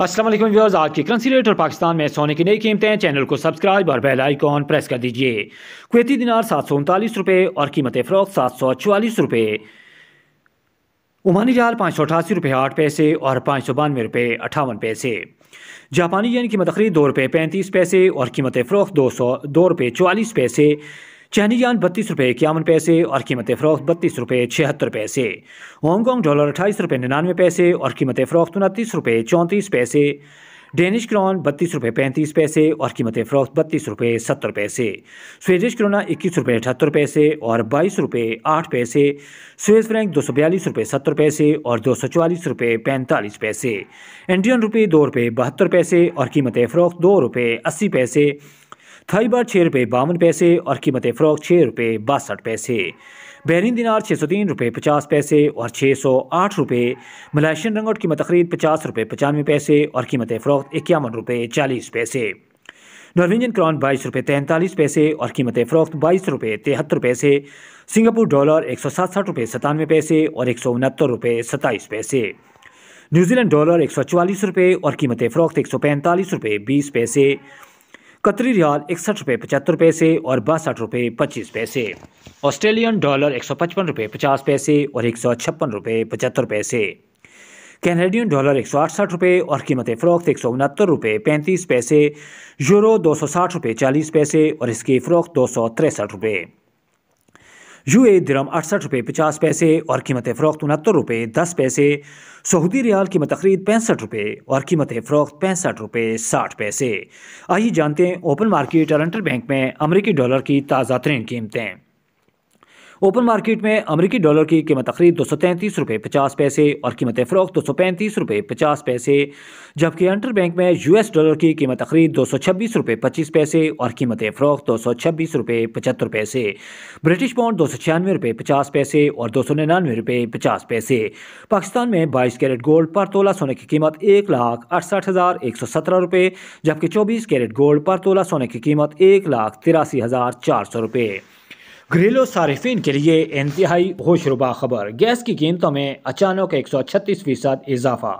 असल व्यवर्स आज की करंसी रेट और पाकिस्तान में सोने की नई कीमतें चैनल को सब्सक्राइब और बेल आइकॉन प्रेस कर दीजिए कुवैती दिनार सात सौ उनतालीस रुपये और कीमत फ़रोख सात सौ चवालीस रुपये उमानी जाल पाँच सौ अठासी रुपये आठ पैसे और पाँच सौ बानवे रुपये अठावन पैसे जापानी यन कीमत खरीद दो रुपये पैंतीस पैसे और कीमत फ़रोख दो सौ दो रुपये चवालीस पैसे चाइनीज यान बत्तीस रुपये इक्यावन पैसे और कीमत फ़रोख्त बत्तीस रुपये छिहत्तर पैसे हांगकॉन्ग डॉलर अट्ठाईस रुपये निन्यानवे पैसे और कीमत फ़रोख्त उनतीस रुपये चौंतीस पैसे डेनिश क्रॉन बत्तीस रुपये पैंतीस पैसे और कीमत फ़रोख्त बत्तीस रुपये सत्तर पैसे स्वेडिश क्रोना इक्कीस रुपये अठहत्तर पैसे और बाईस रुपये आठ पैसे स्वेज फ्रैंक दो सौ बयालीस रुपये सत्तर पैसे और दो सौ चवालीस रुपये पैंतालीस पैसे इंडियन रुपये दो रुपये बहत्तर पैसे और कीमत फ़रोख्त दो रुपये अस्सी पैसे थाईबार छः रुपये बावन पैसे और कीमत फ़्रॉक छः रुपये बासठ पैसे बहरीन दिनार छः सौ तीन रुपये पचास पैसे और छः सौ आठ रुपये मलेशियन रंगोट की मतखरीद पचास रुपये पचानवे पैसे और कीमत फ़्रॉक इक्यावन रुपये चालीस पैसे नॉर्वेजियन क्रॉन बाईस रुपये तैंतालीस पैसे और कीमत फ़रोख्त बाईस रुपये तिहत्तर पैसे सिंगापुर डॉलर एक सौ सतसठ रुपये सतानवे पैसे और एक सौ उनहत्तर रुपये सत्ताईस पैसे न्यूजीलैंड डॉलर एक सौ चवालीस रुपये और कीमत फ़रोख्त एक सौ पैंतालीस रुपये बीस पैसे कतरी रियाल इकसठ रुपये पचहत्तर पैसे और बासठ रुपये पच्चीस पैसे ऑस्ट्रेलियन डॉलर एक सौ पचपन रुपये पचास पैसे और एक सौ छप्पन रुपये पचहत्तर पैसे कैनेडियन डॉलर एक सौ अड़सठ रुपये और कीमत फ़रोख्त एक सौ उनहत्तर रुपये पैंतीस पैसे यूरो दो सौ साठ रुपये चालीस पैसे और इसकी फ़रोख्त दो सौ तिरसठ रुपये यू ए दरम अड़सठ रुपये पचास पैसे और कीमत फ़रोख्त उनहत्तर रुपये दस पैसे सऊदी रियाल की खरीद पैंसठ रुपये और कीमत फ़रोख्त पैंसठ रुपये साठ पैसे आइए जानते हैं ओपन मार्केट और अंटर बैंक में अमरीकी डॉलर की ताज़ा तरीन कीमतें ओपन मार्केट में अमरीकी डॉलर की कीमत तकरीब दो सौ तैंतीस रुपये पचास पैसे और कीमत फ़रोख दो सौ पैंतीस रुपये पचास पैसे जबकि इंटर बैंक में यूएस डॉलर की कीमत तकरीब दो सौ छब्बीस रुपये पच्चीस पैसे और कीमत फ़रोख दो सौ छब्बीस रुपये पचहत्तर पैसे ब्रिटिश पाउंड दो सौ छियानवे रुपये पचास पैसे और दो सौ निन्यानवे रुपये पचास पैसे पाकिस्तान में बाईस कैरेट गोल्ड पर तोला सोने की कीमत एक लाख अड़सठ हज़ार एक सौ सत्रह रुपये जबकि चौबीस कैरेट गोल्ड पर तोला सोने की कीमत एक लाख तिरासी हज़ार चार सौ रुपये घरेलू सार्फिन के लिए इंतहाई होशरुबा खबर गैस की कीमतों में अचानक एक सौ छत्तीस फीसद इजाफा